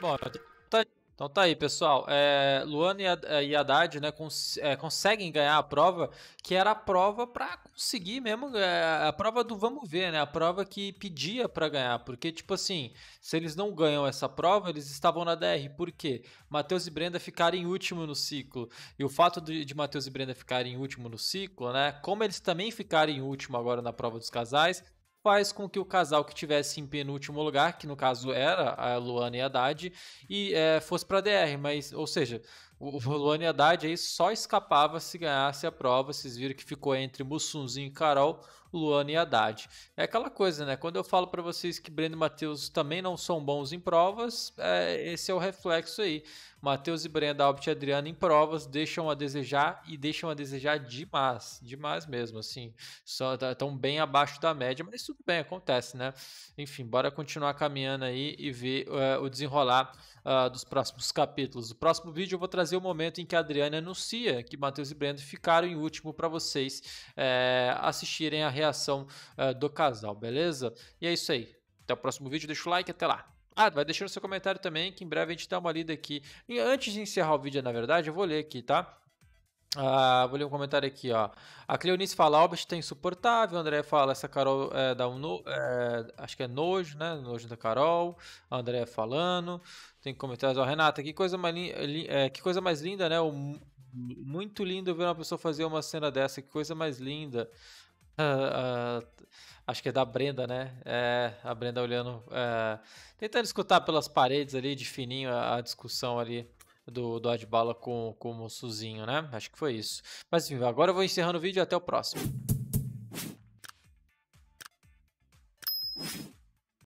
Bom, então tá, então tá aí, pessoal. É, Luana e Haddad né, cons é, conseguem ganhar a prova, que era a prova para conseguir mesmo, é, a prova do vamos ver, né? A prova que pedia para ganhar. Porque, tipo assim, se eles não ganham essa prova, eles estavam na DR. Por quê? Matheus e Brenda ficaram em último no ciclo. E o fato de, de Matheus e Brenda ficarem em último no ciclo, né? Como eles também ficarem em último agora na prova dos casais, faz com que o casal que tivesse em penúltimo lugar, que no caso era a Luana e a Dade, e, é, fosse para a DR, mas, ou seja, o Luane Haddad aí só escapava se ganhasse a prova. Vocês viram que ficou entre Mussunzinho e Carol, Luane e Haddad. É aquela coisa, né? Quando eu falo para vocês que Breno e Matheus também não são bons em provas, é, esse é o reflexo aí. Matheus e Breno Albert e Adriana em provas deixam a desejar e deixam a desejar demais, demais mesmo, assim. Só estão tá, bem abaixo da média, mas tudo bem, acontece, né? Enfim, bora continuar caminhando aí e ver uh, o desenrolar uh, dos próximos capítulos. O próximo vídeo eu vou trazer trazer o momento em que a Adriana anuncia que Matheus e Brendo ficaram em último para vocês é, assistirem a reação é, do casal, beleza? E é isso aí. Até o próximo vídeo, deixa o like, até lá. Ah, vai deixando seu comentário também, que em breve a gente dá uma lida aqui. E antes de encerrar o vídeo, na verdade, eu vou ler aqui, tá? Ah, vou ler um comentário aqui, ó. A Cleonice fala, Albert tá insuportável. André fala, essa Carol é, dá um no, é, acho que é nojo, né? Nojo da Carol. A André falando. Tem comentários, ó, Renata, que coisa mais, li, é, que coisa mais linda, né? O, muito lindo ver uma pessoa fazer uma cena dessa, que coisa mais linda. Uh, uh, acho que é da Brenda, né? É, a Brenda olhando, uh, tentando escutar pelas paredes ali de fininho a, a discussão ali do, do Adbala com, com o Suzinho, né? Acho que foi isso. Mas enfim, agora eu vou encerrando o vídeo e até o próximo.